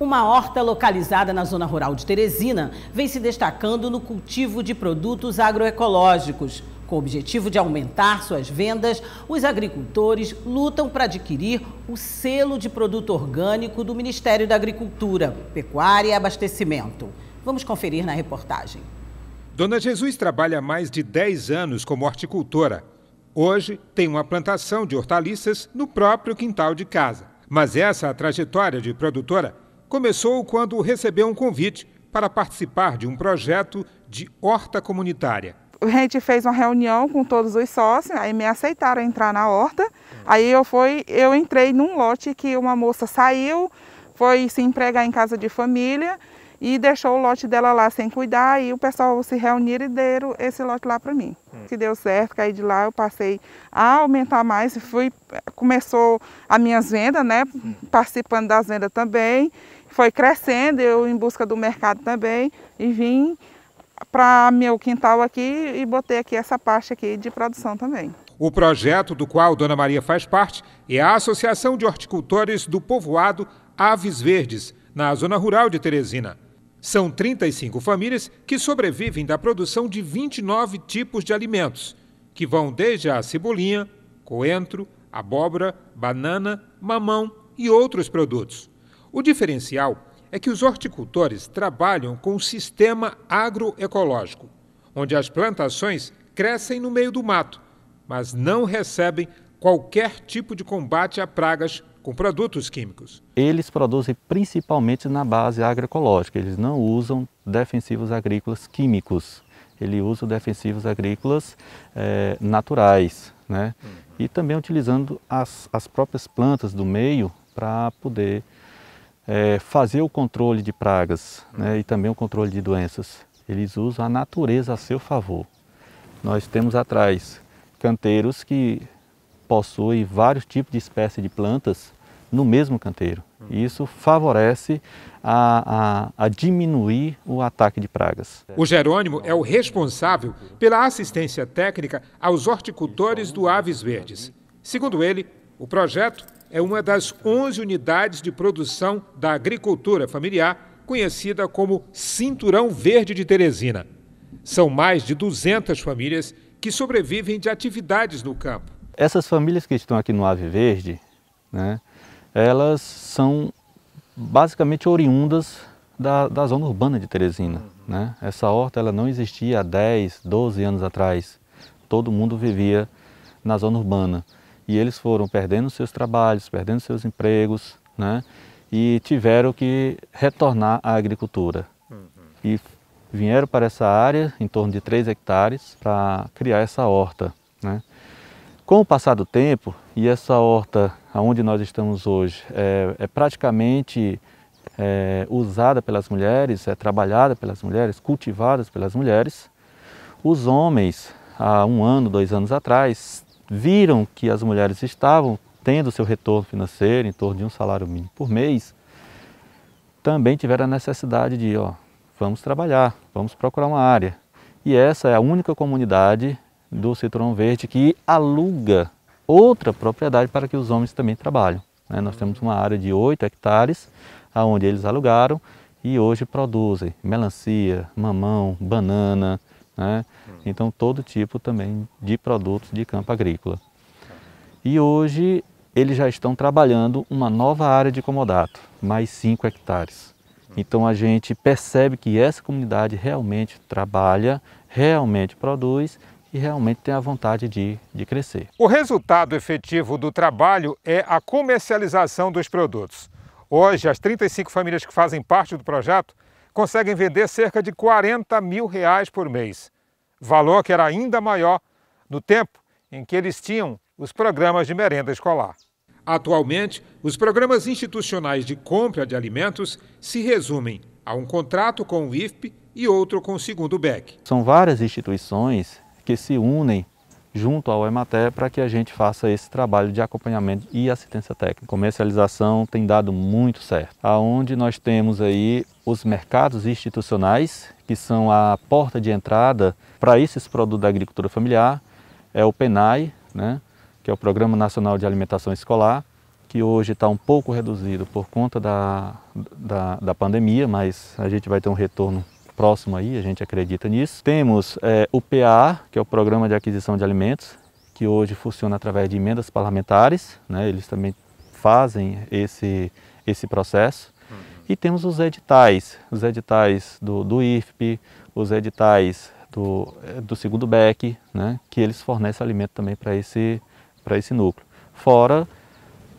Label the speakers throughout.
Speaker 1: Uma horta localizada na zona rural de Teresina vem se destacando no cultivo de produtos agroecológicos. Com o objetivo de aumentar suas vendas, os agricultores lutam para adquirir o selo de produto orgânico do Ministério da Agricultura, Pecuária e Abastecimento. Vamos conferir na reportagem. Dona
Speaker 2: Jesus trabalha há mais de 10 anos como horticultora. Hoje tem uma plantação de hortaliças no próprio quintal de casa. Mas essa é trajetória de produtora começou quando recebeu um convite para participar de um projeto de horta comunitária.
Speaker 1: A gente fez uma reunião com todos os sócios, aí me aceitaram entrar na horta. Aí eu fui, eu entrei num lote que uma moça saiu, foi se empregar em casa de família e deixou o lote dela lá sem cuidar e o pessoal se reuniram e deram esse lote lá para mim. Hum. Que deu certo, que aí de lá eu passei a aumentar mais, fui, começou as minhas vendas, né? Hum. Participando das vendas também foi crescendo, eu em busca do mercado também, e vim para meu quintal aqui e botei aqui essa parte aqui de produção também.
Speaker 2: O projeto do qual Dona Maria faz parte é a Associação de Horticultores do Povoado Aves Verdes, na zona rural de Teresina. São 35 famílias que sobrevivem da produção de 29 tipos de alimentos, que vão desde a cebolinha, coentro, abóbora, banana, mamão e outros produtos. O diferencial é que os horticultores trabalham com um sistema agroecológico, onde as plantações crescem no meio do mato, mas não recebem qualquer tipo de combate a pragas com produtos químicos.
Speaker 3: Eles produzem principalmente na base agroecológica, eles não usam defensivos agrícolas químicos, eles usam defensivos agrícolas é, naturais, né? Uhum. E também utilizando as, as próprias plantas do meio para poder é, fazer o controle de pragas né, e também o controle de doenças. Eles usam a natureza a seu favor. Nós temos atrás canteiros que possuem vários tipos de espécies de plantas no mesmo canteiro. Isso favorece a, a, a, diminuir o ataque de pragas. O
Speaker 2: Jerônimo é o responsável pela assistência técnica aos horticultores do Aves Verdes. Segundo ele, o projeto é uma das 11 unidades de produção da agricultura familiar, conhecida como Cinturão Verde de Teresina. São mais de 200 famílias que sobrevivem de atividades no campo.
Speaker 3: Essas famílias que estão aqui no Ave Verde, né, elas são basicamente oriundas da, da zona urbana de Teresina. Né? Essa horta ela não existia há 10, 12 anos atrás. Todo mundo vivia na zona urbana. E eles foram perdendo seus trabalhos, perdendo seus empregos, né? E tiveram que retornar à agricultura. Uhum. E vieram para essa área, em torno de 3 hectares, para criar essa horta, né? Com o passar do tempo, e essa horta onde nós estamos hoje é, é praticamente é, usada pelas mulheres, é trabalhada pelas mulheres, cultivada pelas mulheres, os homens, há um ano, dois anos atrás, viram que as mulheres estavam tendo seu retorno financeiro em torno de um salário mínimo por mês, também tiveram a necessidade de, ó, vamos trabalhar, vamos procurar uma área. E essa é a única comunidade do Citrão Verde que aluga outra propriedade para que os homens também trabalhem. Né? Nós temos uma área de 8 hectares, aonde eles alugaram e hoje produzem melancia, mamão, banana, né? Hum. Então, todo tipo também de produtos de campo agrícola. E hoje eles já estão trabalhando uma nova área de comodato, mais 5 hectares. Hum. Então a gente percebe que essa comunidade realmente trabalha, realmente produz e realmente tem a vontade de, de crescer.
Speaker 2: O resultado efetivo do trabalho é a comercialização dos produtos. Hoje, as 35 famílias que fazem parte do projeto conseguem vender cerca de 40 mil reais por mês, valor que era ainda maior no tempo em que eles tinham os programas de merenda escolar. Atualmente, os programas institucionais de compra de alimentos se resumem a um contrato com o IFP e outro com o segundo BEC.
Speaker 3: São várias instituições que se unem junto ao Emater para que a gente faça esse trabalho de acompanhamento e assistência técnica. Comercialização tem dado muito certo, aonde nós temos aí os mercados institucionais, que são a porta de entrada para esses produtos da agricultura familiar, é o PENAI, né, que é o Programa Nacional de Alimentação Escolar, que hoje está um pouco reduzido por conta da, da, da, pandemia, mas a gente vai ter um retorno próximo aí, a gente acredita nisso. Temos é, o PA, que é o Programa de Aquisição de Alimentos, que hoje funciona através de emendas parlamentares, né, eles também fazem esse, esse processo. E temos os editais, os editais do, do IFP, os editais do, eh, do segundo BEC, né, que eles fornecem alimento também para esse, esse núcleo. Fora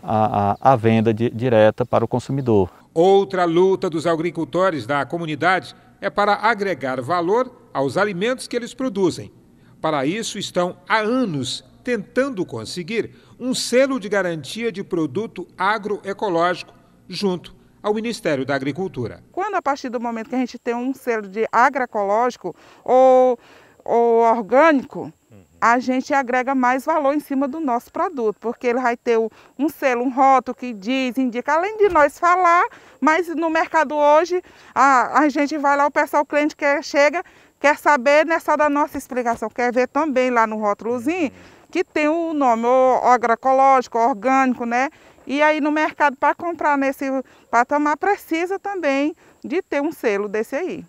Speaker 3: a, a, a venda de, direta para o consumidor.
Speaker 2: Outra luta dos agricultores da comunidade é para agregar valor aos alimentos que eles produzem. Para isso, estão há anos tentando conseguir um selo de garantia de produto agroecológico junto ao Ministério da Agricultura.
Speaker 1: Quando a partir do momento que a gente tem um selo de agroecológico ou, ou orgânico, uhum. a gente agrega mais valor em cima do nosso produto, porque ele vai ter um selo, um rótulo que diz, indica, além de nós falar, mas no mercado hoje a, a gente vai lá, o pessoal, o cliente que chega, quer saber, não é só da nossa explicação, quer ver também lá no rótulozinho uhum. que tem o nome, agroecológico, orgânico, né? E aí no mercado, para comprar nesse patamar, precisa também de ter um selo desse aí.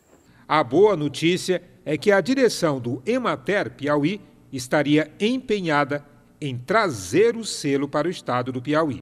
Speaker 2: A boa notícia é que a direção do Emater Piauí estaria empenhada em trazer o selo para o estado do Piauí.